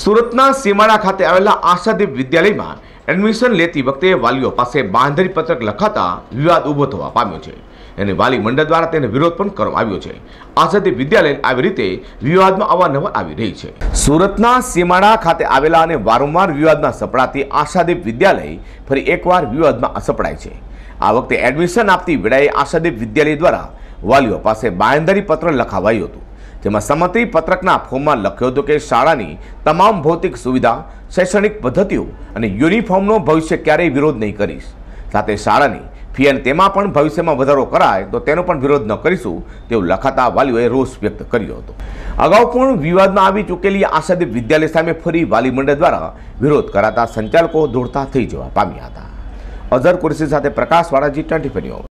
સુરતના સીમાડા ખાતે આવેલા આશાદીપ વિદ્યાલયમાં એડમિશન લેતી વખતે વાલીઓ પાસે બાંધરી પત્રક લખાતા વિવાદ ઊભો થવા પામ્યો છે અને વાલી મંડળ દ્વારા તેને વિરોધ પણ કરવામાં આવ્યો છે આઝાદી વિદ્યાલય આવી રીતે વિવાદમાં અવારનવાર આવી રહી છે સુરતના સીમાડા ખાતે આવેલા અને વારંવાર વિવાદમાં સપડાતી આશાદીપ વિદ્યાલય ફરી એકવાર વિવાદમાં સપડાય છે આ વખતે એડમિશન આપતી વેળાએ આશાદીપ વિદ્યાલય દ્વારા વાલીઓ પાસે બાંધરી પત્ર લખાવાયું હતું જેમાં સંમતિ પત્રકના ફોર્મમાં લખ્યો હતો કે શાળાની તમામ ભૌતિક સુવિધા શૈક્ષણિક પદ્ધતિઓ અને યુનિફોર્મનો ભવિષ્ય ક્યારેય વિરોધ નહીં કરીશ સાથે શાળાની ફી અને તેમાં પણ ભવિષ્યમાં વધારો કરાય તો તેનો પણ વિરોધ ન કરીશું તેવું લખાતા વાલીઓએ રોષ વ્યક્ત કર્યો હતો અગાઉ પણ વિવાદમાં આવી ચૂકેલી આશાદીપ વિદ્યાલય સામે ફરી વાલી મંડળ દ્વારા વિરોધ કરાતા સંચાલકો દોડતા થઈ જવા પામ્યા હતા અઝર કુરશી સાથે પ્રકાશ વાળાજી ટ્વેન્ટી